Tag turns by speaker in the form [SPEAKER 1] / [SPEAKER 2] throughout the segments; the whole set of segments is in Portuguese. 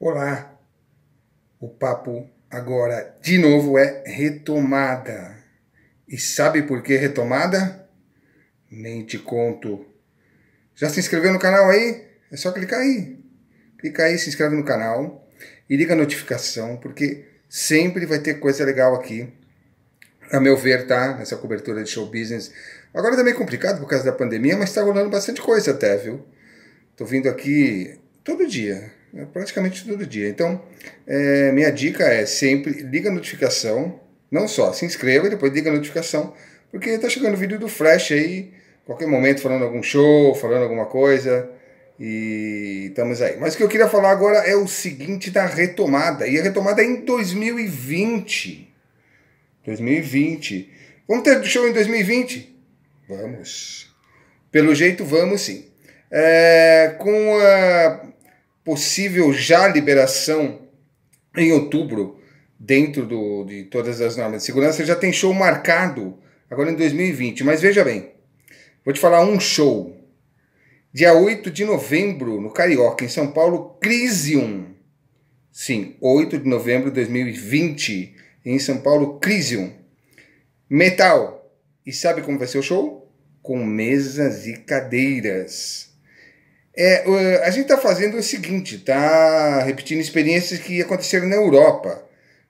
[SPEAKER 1] Olá! O papo agora de novo é retomada. E sabe por que retomada? Nem te conto. Já se inscreveu no canal aí? É só clicar aí. Clica aí, se inscreve no canal e liga a notificação, porque sempre vai ter coisa legal aqui. A meu ver, tá? Nessa cobertura de show business. Agora tá meio complicado por causa da pandemia, mas tá rolando bastante coisa até, viu? Tô vindo aqui todo dia é praticamente todo dia. Então, é, minha dica é sempre liga a notificação, não só se inscreva e depois liga a notificação, porque está chegando vídeo do Flash aí, qualquer momento falando algum show, falando alguma coisa. E estamos aí. Mas o que eu queria falar agora é o seguinte da retomada. E a retomada é em 2020. 2020. Vamos ter show em 2020? Vamos. Pelo jeito, vamos sim. É, com a possível já liberação em outubro, dentro do, de todas as normas de segurança, já tem show marcado agora em 2020. Mas veja bem, vou te falar um show. Dia 8 de novembro, no Carioca, em São Paulo, Crisium. Sim, 8 de novembro de 2020, em São Paulo, Crisium. Metal. E sabe como vai ser o show? Com mesas e cadeiras. É, eh, a gente está fazendo o seguinte, está repetindo experiências que aconteceram na Europa.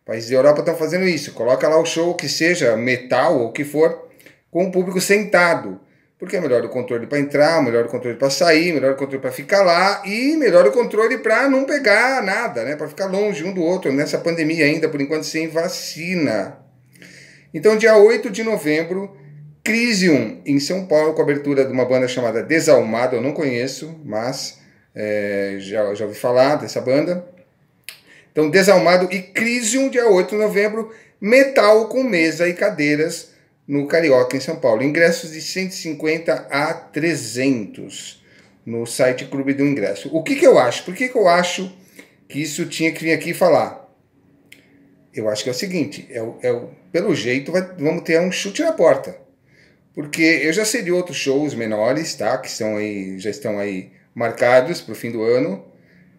[SPEAKER 1] Países da Europa estão fazendo isso. Coloca lá o show que seja metal ou o que for, com o público sentado. Porque é melhor o controle para entrar, melhor o controle para sair, melhor o controle para ficar lá e melhor o controle para não pegar nada, né? Para ficar longe um do outro nessa pandemia ainda, por enquanto sem vacina. Então, dia 8 de novembro, Crisium, em São Paulo, com a abertura de uma banda chamada Desalmado, eu não conheço, mas é, já, já ouvi falar dessa banda. Então, Desalmado e Crisium, dia 8 de novembro, metal com mesa e cadeiras no Carioca, em São Paulo. Ingressos de 150 a 300 no site Clube do Ingresso. O que, que eu acho? Por que, que eu acho que isso tinha que vir aqui falar? Eu acho que é o seguinte, é, é, pelo jeito vai, vamos ter um chute na porta porque eu já sei de outros shows menores, tá? Que são aí, já estão aí marcados para o fim do ano,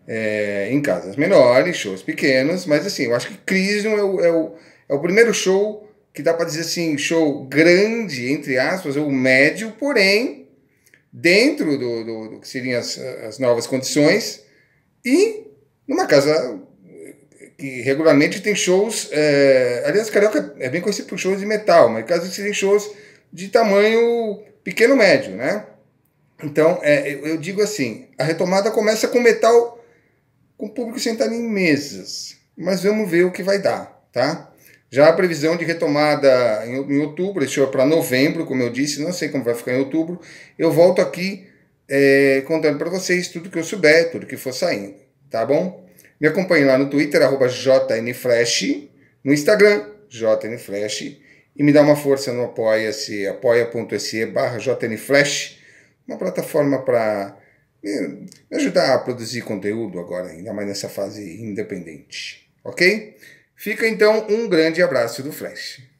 [SPEAKER 1] é, em casas menores, shows pequenos, mas assim, eu acho que Crisium é o, é o, é o primeiro show que dá para dizer assim, show grande, entre aspas, ou médio, porém, dentro do, do, do que seriam as, as novas condições, e numa casa que regularmente tem shows. É, aliás, Carioca é bem conhecido por shows de metal, mas caso seriam shows de tamanho pequeno médio, né? Então, é, eu digo assim, a retomada começa com metal, com o público sentado em mesas, mas vamos ver o que vai dar, tá? Já a previsão de retomada em, em outubro, deixou é para novembro, como eu disse, não sei como vai ficar em outubro, eu volto aqui é, contando para vocês tudo que eu souber, tudo que for saindo, tá bom? Me acompanhe lá no Twitter, arroba JNFlash, no Instagram, JNFlash, e me dá uma força no apoia-se, apoia.se barra jnflash, uma plataforma para me ajudar a produzir conteúdo agora, ainda mais nessa fase independente, ok? Fica então um grande abraço do Flash.